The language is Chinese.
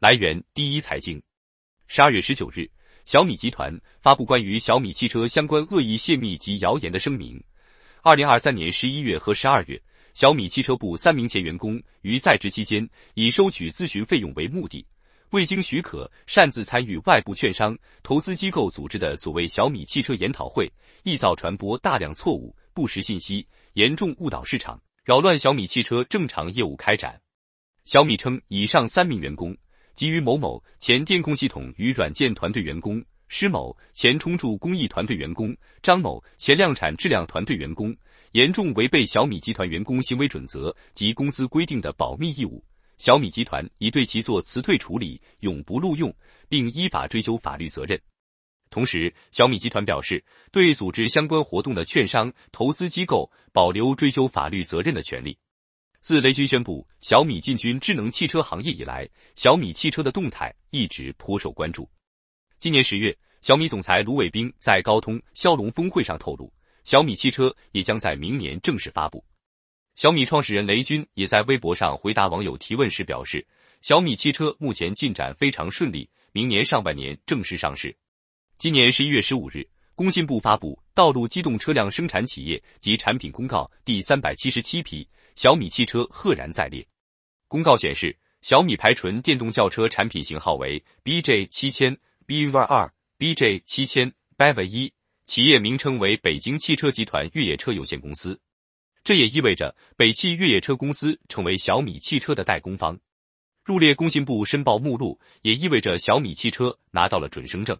来源第一财经，十二月十九日，小米集团发布关于小米汽车相关恶意泄密及谣言的声明。二零二三年十一月和十二月，小米汽车部三名前员工于在职期间，以收取咨询费用为目的，未经许可擅自参与外部券商、投资机构组织的所谓小米汽车研讨会，臆造传播大量错误不实信息，严重误导市场，扰乱小米汽车正常业务开展。小米称，以上三名员工。基于某某前电控系统与软件团队员工施某，前冲注工艺团队员工张某，前量产质量团队员工严重违背小米集团员工行为准则及公司规定的保密义务，小米集团已对其做辞退处理，永不录用，并依法追究法律责任。同时，小米集团表示，对组织相关活动的券商、投资机构保留追究法律责任的权利。自雷军宣布小米进军智能汽车行业以来，小米汽车的动态一直颇受关注。今年十月，小米总裁卢伟冰在高通骁龙峰会上透露，小米汽车也将在明年正式发布。小米创始人雷军也在微博上回答网友提问时表示，小米汽车目前进展非常顺利，明年上半年正式上市。今年十一月十五日，工信部发布《道路机动车辆生产企业及产品公告》第三百七十七批。小米汽车赫然在列。公告显示，小米牌纯电动轿车产品型号为 BJ 七千 B v 二、BJ 七千 B v 一，企业名称为北京汽车集团越野车有限公司。这也意味着北汽越野车公司成为小米汽车的代工方。入列工信部申报目录，也意味着小米汽车拿到了准生证。